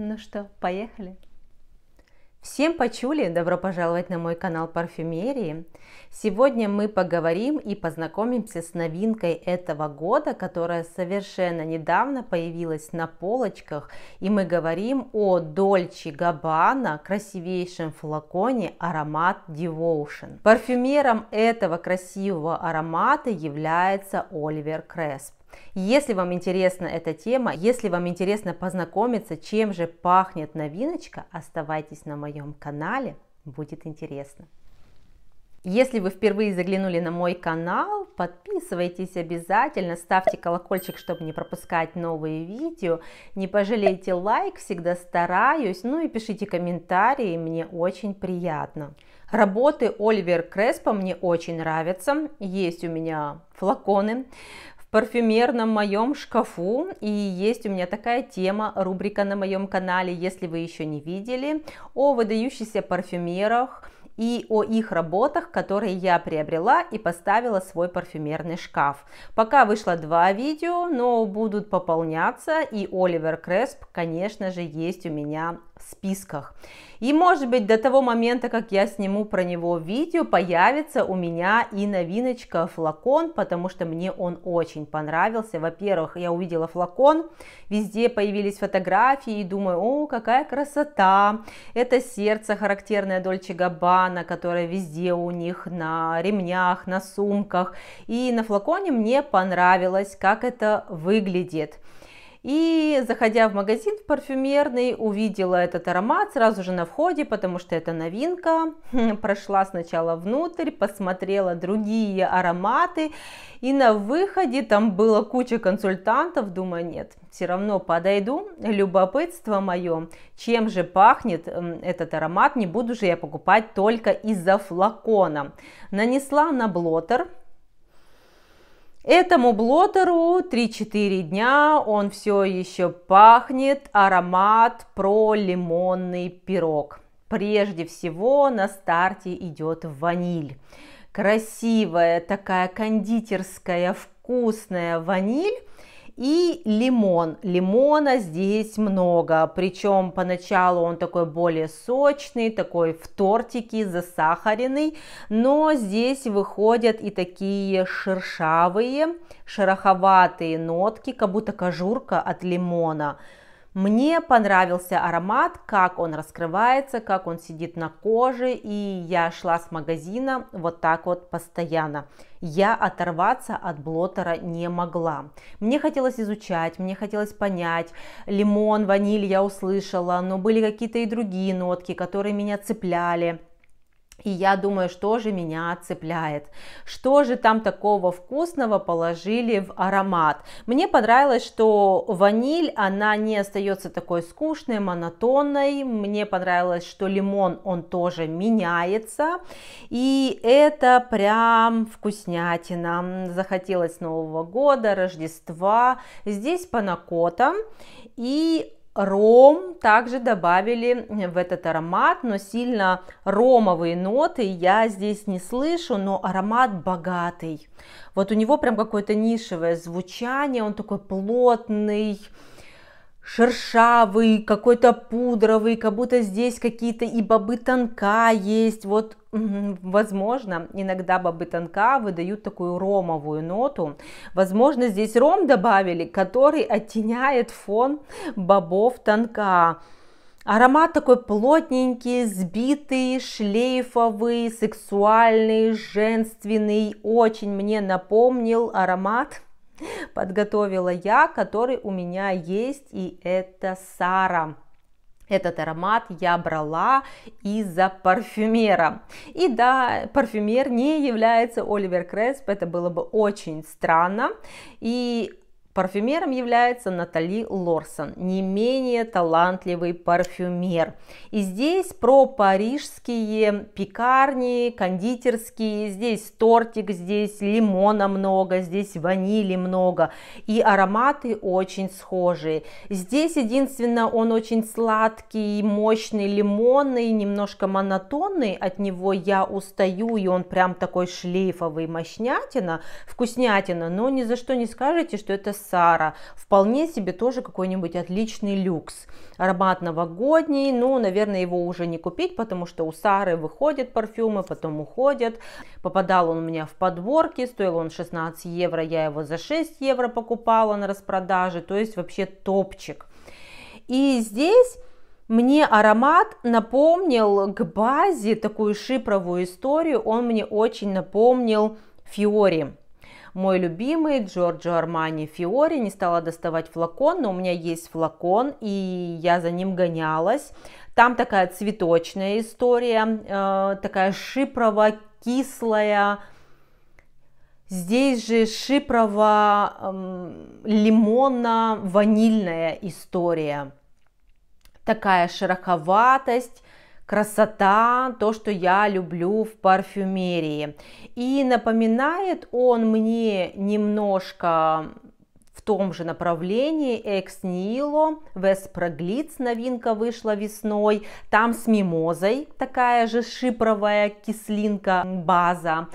Ну что, поехали? Всем почули! Добро пожаловать на мой канал парфюмерии. Сегодня мы поговорим и познакомимся с новинкой этого года, которая совершенно недавно появилась на полочках. И мы говорим о Dolce Gabbana красивейшем флаконе аромат Devotion. Парфюмером этого красивого аромата является Оливер Кресп. Если вам интересна эта тема, если вам интересно познакомиться, чем же пахнет новиночка, оставайтесь на моем канале, будет интересно. Если вы впервые заглянули на мой канал, подписывайтесь обязательно, ставьте колокольчик, чтобы не пропускать новые видео, не пожалейте лайк, всегда стараюсь, ну и пишите комментарии, мне очень приятно. Работы Оливер Креспа мне очень нравятся, есть у меня флаконы, парфюмерном моем шкафу. И есть у меня такая тема, рубрика на моем канале, если вы еще не видели, о выдающихся парфюмерах и о их работах, которые я приобрела и поставила свой парфюмерный шкаф. Пока вышло два видео, но будут пополняться, и Оливер Кресп, конечно же, есть у меня списках. И может быть до того момента, как я сниму про него видео, появится у меня и новиночка флакон, потому что мне он очень понравился. Во-первых, я увидела флакон, везде появились фотографии и думаю, о, какая красота. Это сердце, характерное Дольче Габбана, которое везде у них на ремнях, на сумках. И на флаконе мне понравилось, как это выглядит. И заходя в магазин в парфюмерный, увидела этот аромат сразу же на входе, потому что это новинка. Хм, прошла сначала внутрь, посмотрела другие ароматы. И на выходе там была куча консультантов. Думаю, нет, все равно подойду. Любопытство мое, чем же пахнет этот аромат, не буду же я покупать только из-за флакона. Нанесла на блотер Этому блотеру 3-4 дня, он все еще пахнет аромат про лимонный пирог. Прежде всего на старте идет ваниль. Красивая такая кондитерская вкусная ваниль. И лимон. Лимона здесь много, причем поначалу он такой более сочный, такой в тортике засахаренный, но здесь выходят и такие шершавые, шероховатые нотки, как будто кожурка от лимона. Мне понравился аромат, как он раскрывается, как он сидит на коже, и я шла с магазина вот так вот постоянно. Я оторваться от блотера не могла. Мне хотелось изучать, мне хотелось понять. Лимон, ваниль я услышала, но были какие-то и другие нотки, которые меня цепляли. И я думаю, что же меня цепляет, что же там такого вкусного положили в аромат. Мне понравилось, что ваниль, она не остается такой скучной, монотонной. Мне понравилось, что лимон, он тоже меняется. И это прям вкуснятина. Захотелось Нового года, Рождества. Здесь панакота. И Ром также добавили в этот аромат, но сильно ромовые ноты я здесь не слышу, но аромат богатый. Вот у него прям какое-то нишевое звучание, он такой плотный, шершавый, какой-то пудровый, как будто здесь какие-то и бобы тонка есть. Вот, возможно, иногда бобы тонка выдают такую ромовую ноту. Возможно, здесь ром добавили, который оттеняет фон бобов тонка. Аромат такой плотненький, сбитый, шлейфовый, сексуальный, женственный. Очень мне напомнил аромат подготовила я, который у меня есть, и это Сара. Этот аромат я брала из-за парфюмера. И да, парфюмер не является Оливер Кресп, это было бы очень странно. И Парфюмером является Натали Лорсон, не менее талантливый парфюмер. И здесь про парижские пекарни, кондитерские, здесь тортик, здесь лимона много, здесь ванили много, и ароматы очень схожие. Здесь единственное, он очень сладкий, мощный, лимонный, немножко монотонный, от него я устаю, и он прям такой шлейфовый, мощнятина, вкуснятина, но ни за что не скажете, что это Сара. Вполне себе тоже какой-нибудь отличный люкс. Аромат новогодний, ну, наверное, его уже не купить, потому что у Сары выходят парфюмы, потом уходят. Попадал он у меня в подборки, стоил он 16 евро, я его за 6 евро покупала на распродаже, то есть вообще топчик. И здесь мне аромат напомнил к базе такую шипровую историю, он мне очень напомнил Фиори мой любимый Джорджо Армани Фиори. Не стала доставать флакон, но у меня есть флакон, и я за ним гонялась. Там такая цветочная история, э, такая шипрово-кислая, Здесь же шипрово-лимонно-ванильная эм, история. Такая шероховатость, красота, то, что я люблю в парфюмерии. И напоминает он мне немножко в том же направлении Экс Нило, Вес новинка вышла весной, там с мимозой такая же шипровая кислинка база.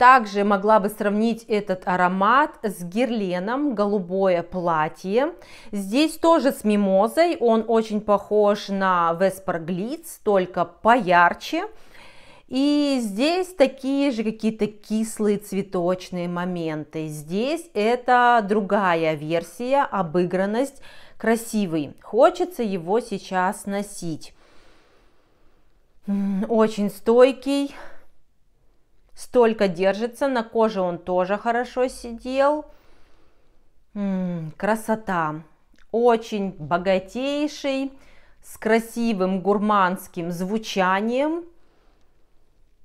Также могла бы сравнить этот аромат с герленом, голубое платье. Здесь тоже с мимозой, он очень похож на Веспарглиц, только поярче. И здесь такие же какие-то кислые цветочные моменты. Здесь это другая версия, обыгранность, красивый. Хочется его сейчас носить. Очень стойкий, столько держится, на коже он тоже хорошо сидел. М-м, красота! Очень богатейший, с красивым гурманским звучанием –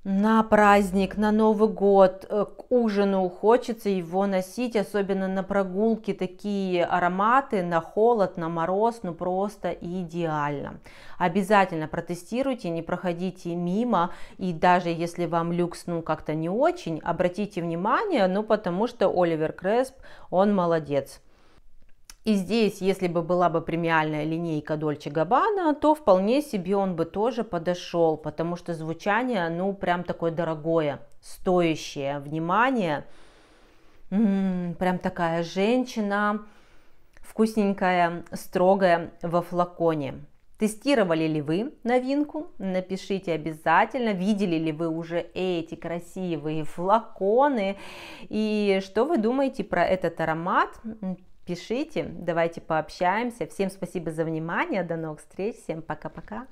на праздник, на Новый год, э, к ужину хочется его носить, особенно на прогулки такие ароматы, на холод, на мороз, ну просто идеально. Обязательно протестируйте, не проходите мимо, и даже если вам люкс, ну как-то не очень, обратите внимание, ну потому что Оливер Кресп, он молодец. И здесь, если бы была бы премиальная линейка Дольче Габана, то вполне себе он бы тоже подошел, потому что звучание, ну, прям такое дорогое, стоящее внимание. М-м, прям такая женщина, вкусненькая, строгая во флаконе. Тестировали ли вы новинку? Напишите обязательно, видели ли вы уже эти красивые флаконы и что вы думаете про этот аромат? Пишите, давайте пообщаемся. Всем спасибо за внимание, до новых встреч, всем пока-пока.